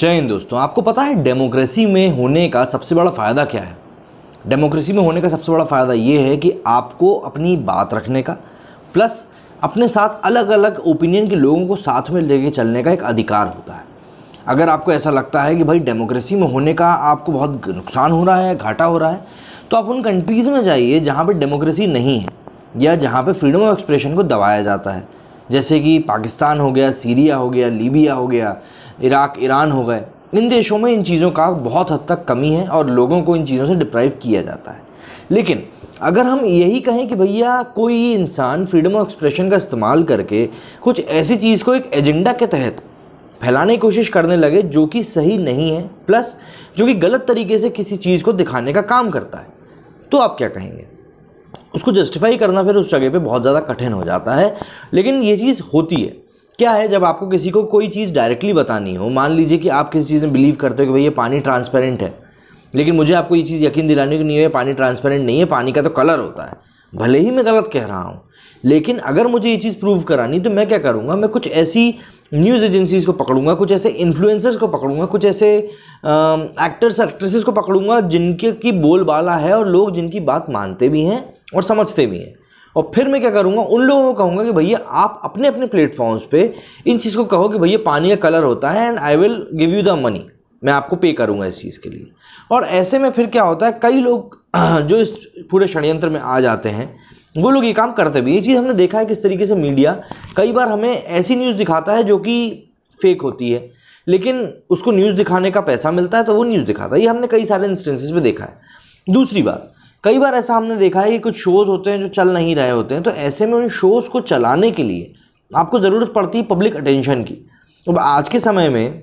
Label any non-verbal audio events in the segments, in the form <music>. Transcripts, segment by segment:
जय हिंद दोस्तों आपको पता है डेमोक्रेसी में होने का सबसे बड़ा फ़ायदा क्या है डेमोक्रेसी में होने का सबसे बड़ा फ़ायदा ये है कि आपको अपनी बात रखने का प्लस अपने साथ अलग अलग ओपिनियन के लोगों को साथ में लेके चलने का एक अधिकार होता है अगर आपको ऐसा लगता है कि भाई डेमोक्रेसी में होने का आपको बहुत नुकसान हो रहा है घाटा हो रहा है तो आप उन कंट्रीज़ में जाइए जहाँ पर डेमोक्रेसी नहीं है या जहाँ पर फ्रीडम ऑफ एक्सप्रेशन को दबाया जाता है जैसे कि पाकिस्तान हो गया सीरिया हो गया लीबिया हो गया इराक ईरान हो गए इन देशों में इन चीज़ों का बहुत हद तक कमी है और लोगों को इन चीज़ों से डिप्राइव किया जाता है लेकिन अगर हम यही कहें कि भैया कोई इंसान फ्रीडम ऑफ एक्सप्रेशन का इस्तेमाल करके कुछ ऐसी चीज़ को एक एजेंडा के तहत फैलाने की कोशिश करने लगे जो कि सही नहीं है प्लस जो कि गलत तरीके से किसी चीज़ को दिखाने का काम करता है तो आप क्या कहेंगे उसको जस्टिफाई करना फिर उस जगह पे बहुत ज़्यादा कठिन हो जाता है लेकिन ये चीज़ होती है क्या है जब आपको किसी को कोई चीज़ डायरेक्टली बतानी हो मान लीजिए कि आप किसी चीज़ में बिलीव करते हो कि भाई ये पानी ट्रांसपेरेंट है लेकिन मुझे आपको ये चीज़ यकीन दिलानी कि नहीं ये पानी ट्रांसपेरेंट नहीं है पानी का तो कलर होता है भले ही मैं गलत कह रहा हूँ लेकिन अगर मुझे ये चीज़ प्रूव करानी तो मैं क्या करूँगा मैं कुछ ऐसी न्यूज़ एजेंसीज़ को पकड़ूंगा कुछ ऐसे इन्फ्लुएंसर्स को पकड़ूंगा कुछ ऐसे एक्टर्स एक्ट्रेसेस को पकड़ूंगा जिनके की बोलबाला है और लोग जिनकी बात मानते भी हैं और समझते भी हैं और फिर मैं क्या करूँगा उन लोगों को कहूँगा कि भैया आप अपने अपने प्लेटफॉर्म्स पे इन चीज़ को कहो कि भैया पानी का कलर होता है and I will give you the money मैं आपको पे करूँगा इस चीज़ के लिए और ऐसे में फिर क्या होता है कई लोग <clears throat> जो इस पूरे षडयंत्र में आ जाते हैं वो लोग ये काम करते भी ये चीज़ हमने देखा है किस तरीके से मीडिया कई बार हमें ऐसी न्यूज़ दिखाता है जो कि फेक होती है लेकिन उसको न्यूज़ दिखाने का पैसा मिलता है तो वो न्यूज़ दिखाता है ये हमने कई सारे इंस्टेंसेस में देखा है दूसरी बात कई बार ऐसा हमने देखा है कि कुछ शोज़ होते हैं जो चल नहीं रहे होते हैं तो ऐसे में उन शोज़ को चलाने के लिए आपको ज़रूरत पड़ती है पब्लिक अटेंशन की अब आज के समय में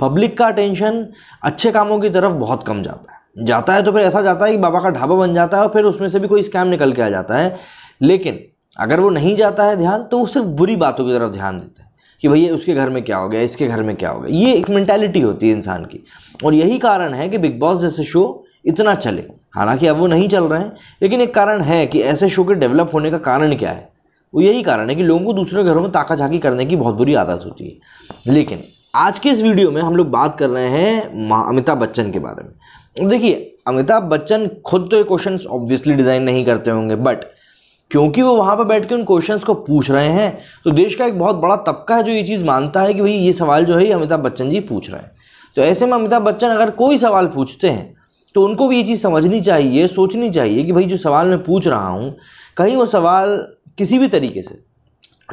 पब्लिक का अटेंशन अच्छे कामों की तरफ बहुत कम जाता है जाता है तो फिर ऐसा जाता है कि बाबा का ढाबा बन जाता है और फिर उसमें से भी कोई स्कैम निकल के आ जाता है लेकिन अगर वो नहीं जाता है ध्यान तो वो सिर्फ बुरी बातों की तरफ ध्यान देता है कि भैया उसके घर में क्या हो गया इसके घर में क्या हो गया ये एक मैंटेलिटी होती है इंसान की और यही कारण है कि बिग बॉस जैसे शो इतना चले हालांकि अब वो नहीं चल रहे हैं लेकिन एक कारण है कि ऐसे शो के डेवलप होने का कारण क्या है वो यही कारण है कि लोगों को दूसरे घरों में ताका झाकी करने की बहुत बुरी आदत होती है लेकिन आज के इस वीडियो में हम लोग बात कर रहे हैं अमिताभ बच्चन के बारे में देखिए अमिताभ बच्चन खुद तो ये क्वेश्चन ऑब्वियसली डिज़ाइन नहीं करते होंगे बट क्योंकि वो वहाँ पर बैठ के उन क्वेश्चंस को पूछ रहे हैं तो देश का एक बहुत बड़ा तबका है जो ये चीज़ मानता है कि भाई ये सवाल जो है अमिताभ बच्चन जी पूछ रहे हैं तो ऐसे में अमिताभ बच्चन अगर कोई सवाल पूछते हैं तो उनको भी ये चीज़ समझनी चाहिए सोचनी चाहिए कि भाई जो सवाल मैं पूछ रहा हूँ कहीं वो सवाल किसी भी तरीके से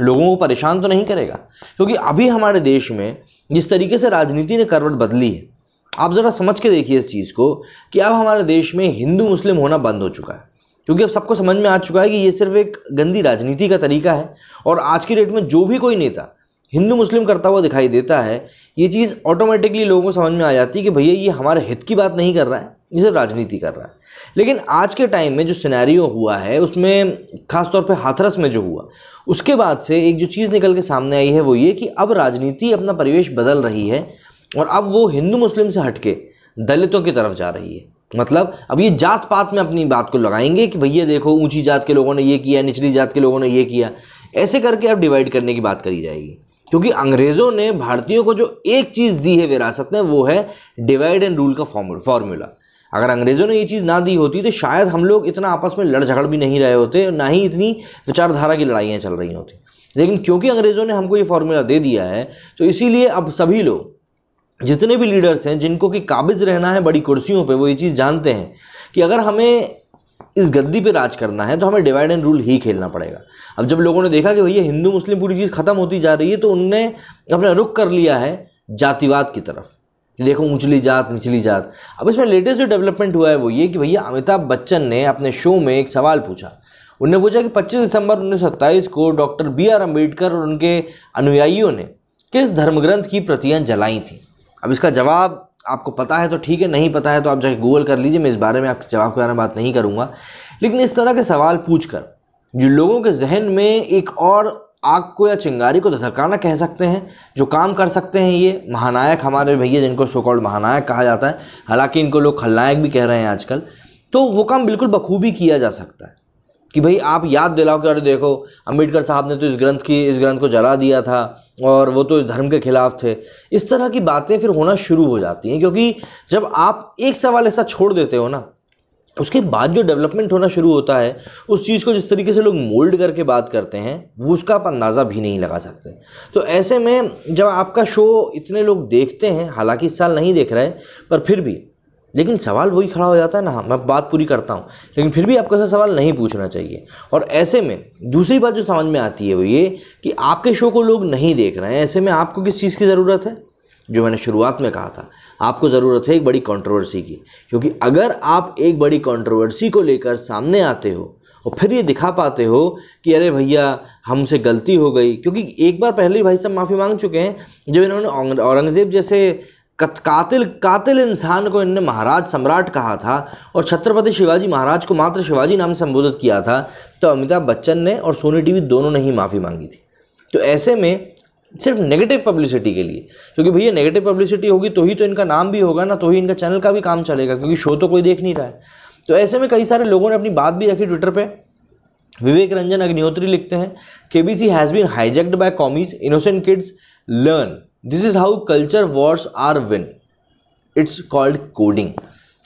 लोगों को परेशान तो नहीं करेगा क्योंकि अभी हमारे देश में जिस तरीके से राजनीति ने करवट बदली है आप ज़रा समझ के देखिए इस चीज़ को कि अब हमारे देश में हिंदू मुस्लिम होना बंद हो चुका है क्योंकि अब सबको समझ में आ चुका है कि ये सिर्फ एक गंदी राजनीति का तरीका है और आज की डेट में जो भी कोई नेता हिंदू मुस्लिम करता हुआ दिखाई देता है ये चीज़ ऑटोमेटिकली लोगों को समझ में आ जाती है कि भैया ये हमारे हित की बात नहीं कर रहा है ये सब राजनीति कर रहा है लेकिन आज के टाइम में जो सिनेरियो हुआ है उसमें खासतौर पे हाथरस में जो हुआ उसके बाद से एक जो चीज़ निकल के सामने आई है वो ये कि अब राजनीति अपना परिवेश बदल रही है और अब वो हिंदू मुस्लिम से हटके दलितों की तरफ जा रही है मतलब अब ये जात पात में अपनी बात को लगाएंगे कि भैया देखो ऊंची जात के लोगों ने ये किया निचली जात के लोगों ने ये किया ऐसे करके अब डिवाइड करने की बात करी जाएगी क्योंकि अंग्रेज़ों ने भारतीयों को जो एक चीज़ दी है विरासत में वो है डिवाइड एंड रूल का फॉर्मूला अगर अंग्रेज़ों ने ये चीज़ ना दी होती तो शायद हम लोग इतना आपस में लड़ झगड़ भी नहीं रहे होते ना ही इतनी विचारधारा की लड़ाइयाँ चल रही होती लेकिन क्योंकि अंग्रेज़ों ने हमको ये फार्मूला दे दिया है तो इसीलिए अब सभी लोग जितने भी लीडर्स हैं जिनको कि काबिज रहना है बड़ी कुर्सियों पर वो ये चीज़ जानते हैं कि अगर हमें इस गद्दी पे राज करना है तो हमें डिवाइड एंड रूल ही खेलना पड़ेगा अब जब लोगों ने देखा कि भैया हिंदू मुस्लिम पूरी चीज़ ख़त्म होती जा रही है तो उनने अपना रुख कर लिया है जातिवाद की तरफ देखो उछली जात निचली जात अब इसमें लेटेस्ट जो डेवलपमेंट हुआ है वो ये कि भैया अमिताभ बच्चन ने अपने शो में एक सवाल पूछा उन्होंने पूछा कि 25 दिसंबर उन्नीस को डॉक्टर बी आर अम्बेडकर और उनके अनुयायियों ने किस धर्मग्रंथ की प्रतियाँ जलाई थी अब इसका जवाब आपको पता है तो ठीक है नहीं पता है तो आप जाके गूगल कर लीजिए मैं इस बारे में आपके जवाब के बारे में बात नहीं करूँगा लेकिन इस तरह के सवाल पूछ कर जो लोगों के जहन में एक और आग को या चिंगारी को धकाना कह सकते हैं जो काम कर सकते हैं ये महानायक हमारे भैया जिनको सोकॉल्ड महानायक कहा जाता है हालांकि इनको लोग खलनायक भी कह रहे हैं आजकल तो वो काम बिल्कुल बखूबी किया जा सकता है कि भाई आप याद दिलाओ कि अरे देखो अम्बेडकर साहब ने तो इस ग्रंथ की इस ग्रंथ को जला दिया था और वो तो इस धर्म के खिलाफ थे इस तरह की बातें फिर होना शुरू हो जाती हैं क्योंकि जब आप एक सवाल ऐसा छोड़ देते हो ना उसके बाद जो डेवलपमेंट होना शुरू होता है उस चीज़ को जिस तरीके से लोग मोल्ड करके बात करते हैं वो उसका आप अंदाज़ा भी नहीं लगा सकते तो ऐसे में जब आपका शो इतने लोग देखते हैं हालांकि इस साल नहीं देख रहे पर फिर भी लेकिन सवाल वही खड़ा हो जाता है ना मैं बात पूरी करता हूँ लेकिन फिर भी आपको ऐसा सवाल नहीं पूछना चाहिए और ऐसे में दूसरी बात जो समझ में आती है वो ये कि आपके शो को लोग नहीं देख रहे हैं ऐसे में आपको किस चीज़ की ज़रूरत है जो मैंने शुरुआत में कहा था आपको ज़रूरत है एक बड़ी कंट्रोवर्सी की क्योंकि अगर आप एक बड़ी कंट्रोवर्सी को लेकर सामने आते हो और फिर ये दिखा पाते हो कि अरे भैया हमसे गलती हो गई क्योंकि एक बार पहले ही भाई साहब माफ़ी मांग चुके हैं जब इन्होंने औरंगज़ेब जैसे कातिल कातिल इंसान को इनने महाराज सम्राट कहा था और छत्रपति शिवाजी महाराज को मात्र शिवाजी नाम से संबोधित किया था तो अमिताभ बच्चन ने और सोनी टीवी दोनों ने ही माफ़ी मांगी थी तो ऐसे में सिर्फ नेगेटिव पब्लिसिटी के लिए क्योंकि भैया नेगेटिव पब्लिसिटी होगी तो ही तो इनका नाम भी होगा ना तो ही इनका चैनल का भी काम चलेगा क्योंकि शो तो कोई देख नहीं रहा है तो ऐसे में कई सारे लोगों ने अपनी बात भी रखी ट्विटर पर विवेक रंजन अग्निहोत्री लिखते हैं K B C has been hijacked by commies innocent kids learn this is how culture wars are win it's called coding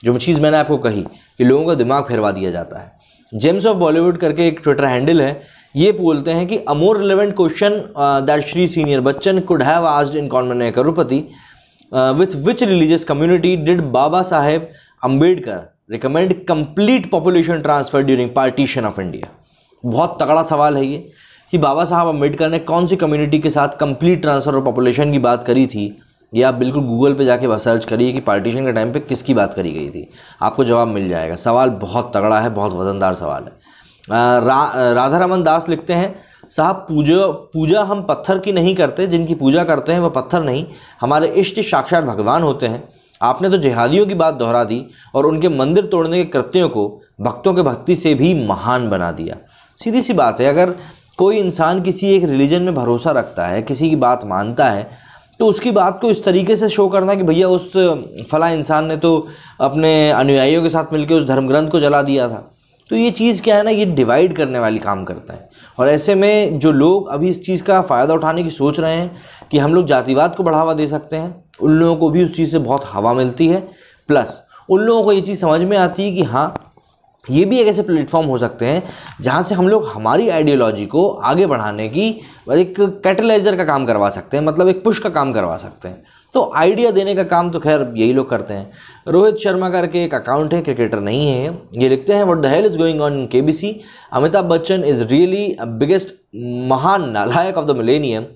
जो चीज़ मैंने आपको कही कि लोगों का दिमाग फिरवा दिया जाता है जेम्स ऑफ बॉलीवुड करके एक ट्विटर हैंडल है ये बोलते हैं कि a more relevant question that Shri senior Bachchan could have asked in convent Crorepati with which religious community did Baba Saheb Ambedkar recommend complete population transfer during partition of India बहुत तगड़ा सवाल है ये कि बाबा साहब अम्बेडकर ने कौन सी कम्युनिटी के साथ कंप्लीट ट्रांसफर ऑफ पॉपुलेशन की बात करी थी ये आप बिल्कुल गूगल पे जाके सर्च करिए कि पार्टीशन के टाइम पे किसकी बात करी गई थी आपको जवाब मिल जाएगा सवाल बहुत तगड़ा है बहुत वज़नदार सवाल है रा, राधा रमन दास लिखते हैं साहब पूजा पूजा हम पत्थर की नहीं करते जिनकी पूजा करते हैं वह पत्थर नहीं हमारे इष्ट साक्षात भगवान होते हैं आपने तो जिहादियों की बात दोहरा दी और उनके मंदिर तोड़ने के कृत्यों को भक्तों के भक्ति से भी महान बना दिया सीधी सी बात है अगर कोई इंसान किसी एक रिलीजन में भरोसा रखता है किसी की बात मानता है तो उसकी बात को इस तरीके से शो करना कि भैया उस फला इंसान ने तो अपने अनुयायियों के साथ मिलकर उस धर्म ग्रंथ को जला दिया था तो ये चीज़ क्या है ना ये डिवाइड करने वाली काम करता है और ऐसे में जो लोग अभी इस चीज़ का फ़ायदा उठाने की सोच रहे हैं कि हम लोग जातिवाद को बढ़ावा दे सकते हैं उन लोगों को भी उस चीज़ से बहुत हवा मिलती है प्लस उन लोगों को ये चीज़ समझ में आती है कि हाँ ये भी एक ऐसे प्लेटफॉर्म हो सकते हैं जहाँ से हम लोग हमारी आइडियोलॉजी को आगे बढ़ाने की एक कैटलाइज़र का काम करवा सकते हैं मतलब एक पुश का काम करवा सकते हैं तो आइडिया देने का काम तो खैर यही लोग करते हैं रोहित शर्मा करके एक अकाउंट है क्रिकेटर नहीं है ये लिखते हैं what the hell is going on in K B C Amitabh Bachchan is really biggest महान नालायक of the millennium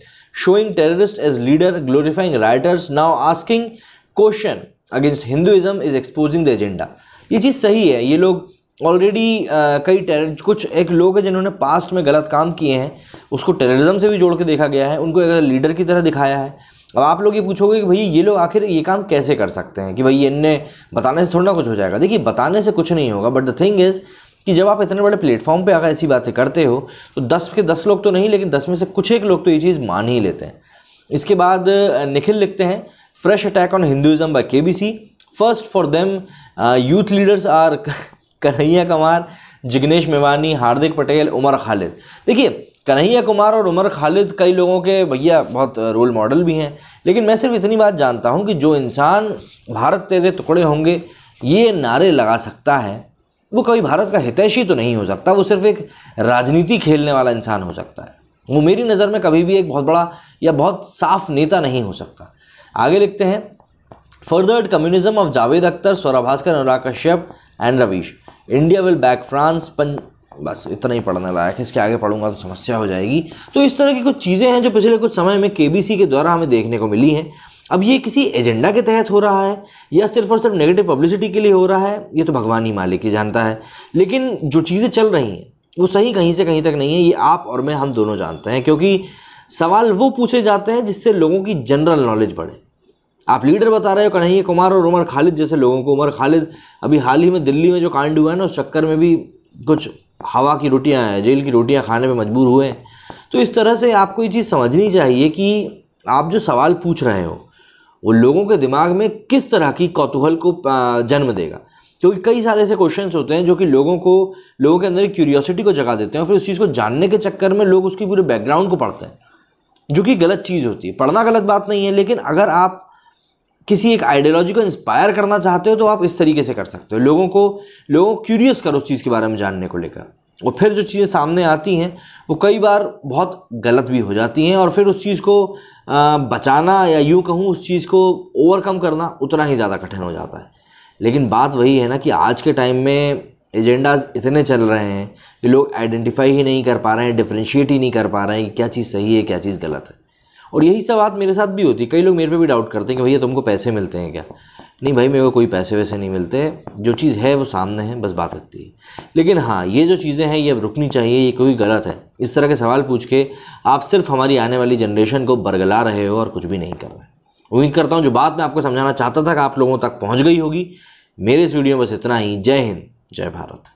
showing terrorist as leader glorifying writers now asking question against Hinduism is exposing the agenda ये चीज़ सही है ये लोग already कई टेर कुछ एक लोग हैं जिन्होंने पास्ट में गलत काम किए हैं उसको टेररिज्म से भी जोड़ के देखा गया है उनको एक लीडर की तरह दिखाया है अब आप लोग ये पूछोगे कि भैया ये लोग आखिर ये काम कैसे कर सकते हैं कि भाई इनने बताने से थोड़ा ना कुछ हो जाएगा देखिए बताने से कुछ नहीं होगा बट द थिंग इज़ कि जब आप इतने बड़े प्लेटफॉर्म पे आकर ऐसी बातें करते हो तो दस के दस लोग तो नहीं लेकिन दस में से कुछ एक लोग तो ये चीज़ मान ही लेते हैं इसके बाद निखिल लिखते हैं fresh attack on Hinduism by K first for them youth leaders are Kanhaiya Kumar Jignesh Mevani Hardik Patel Umar Khalid देखिए कन्हैया कुमार और उमर खालिद कई लोगों के भैया बहुत रोल मॉडल भी हैं लेकिन मैं सिर्फ इतनी बात जानता हूँ कि जो इंसान भारत तेरे टुकड़े होंगे ये नारे लगा सकता है वो कभी भारत का हितैषी तो नहीं हो सकता वो सिर्फ एक राजनीति खेलने वाला इंसान हो सकता है वो मेरी नज़र में कभी भी एक बहुत बड़ा या बहुत साफ नेता नहीं हो सकता आगे लिखते हैं further communism of Javed Akhtar Saurabh Bhaskar Anurag Kashyap and Ravish India will back France बस इतना ही पढ़ने लायक है इसके आगे पढ़ूंगा तो समस्या हो जाएगी तो इस तरह की कुछ चीज़ें हैं जो पिछले कुछ समय में के के द्वारा हमें देखने को मिली हैं अब ये किसी एजेंडा के तहत हो रहा है या सिर्फ और सिर्फ नेगेटिव पब्लिसिटी के लिए हो रहा है ये तो भगवान ही मालिक ही जानता है लेकिन जो चीज़ें चल रही हैं वो सही कहीं से कहीं तक नहीं है ये आप और मैं हम दोनों जानते हैं क्योंकि सवाल वो पूछे जाते हैं जिससे लोगों की जनरल नॉलेज बढ़े आप लीडर बता रहे हो कन्हैया कुमार और उमर खालिद जैसे लोगों को उमर खालिद अभी हाल ही में दिल्ली में जो कांड हुआ है ना उस चक्कर में भी कुछ हवा की रोटियां हैं जेल की रोटियां खाने में मजबूर हुए हैं तो इस तरह से आपको ये चीज़ समझनी चाहिए कि आप जो सवाल पूछ रहे हो वो लोगों के दिमाग में किस तरह की कौतूहल को जन्म देगा क्योंकि कई सारे ऐसे क्वेश्चन होते हैं जो कि लोगों को लोगों के अंदर क्यूरियोसिटी को जगा देते हैं और फिर उस चीज़ को जानने के चक्कर में लोग उसकी पूरे बैकग्राउंड को पढ़ते हैं जो कि गलत चीज़ होती है पढ़ना गलत बात नहीं है लेकिन अगर आप किसी एक आइडियोलॉजी को इंस्पायर करना चाहते हो तो आप इस तरीके से कर सकते हो लोगों को लोगों को क्यूरियस करो उस चीज़ के बारे में जानने को लेकर और फिर जो चीज़ें सामने आती हैं वो कई बार बहुत गलत भी हो जाती हैं और फिर उस चीज़ को बचाना या यूँ कहूँ उस चीज़ को ओवरकम करना उतना ही ज़्यादा कठिन हो जाता है लेकिन बात वही है ना कि आज के टाइम में एजेंडाज इतने चल रहे हैं कि लोग आइडेंटिफाई ही नहीं कर पा रहे हैं डिफ्रेंशिएट ही नहीं कर पा रहे हैं कि क्या चीज़ सही है क्या चीज़ गलत है और यही सब बात मेरे साथ भी होती है कई लोग मेरे पे भी डाउट करते हैं कि भैया तुमको पैसे मिलते हैं क्या नहीं भाई मेरे को कोई पैसे वैसे नहीं मिलते जो चीज़ है वो सामने है बस बात रखती है लेकिन हाँ ये जो चीज़ें हैं ये अब रुकनी चाहिए ये कोई गलत है इस तरह के सवाल पूछ के आप सिर्फ हमारी आने वाली जनरेशन को बरगला रहे हो और कुछ भी नहीं कर रहे उम्मीद करता हूँ जो बात मैं आपको समझाना चाहता था कि आप लोगों तक पहुँच गई होगी मेरे इस वीडियो में बस इतना ही जय हिंद जय भारत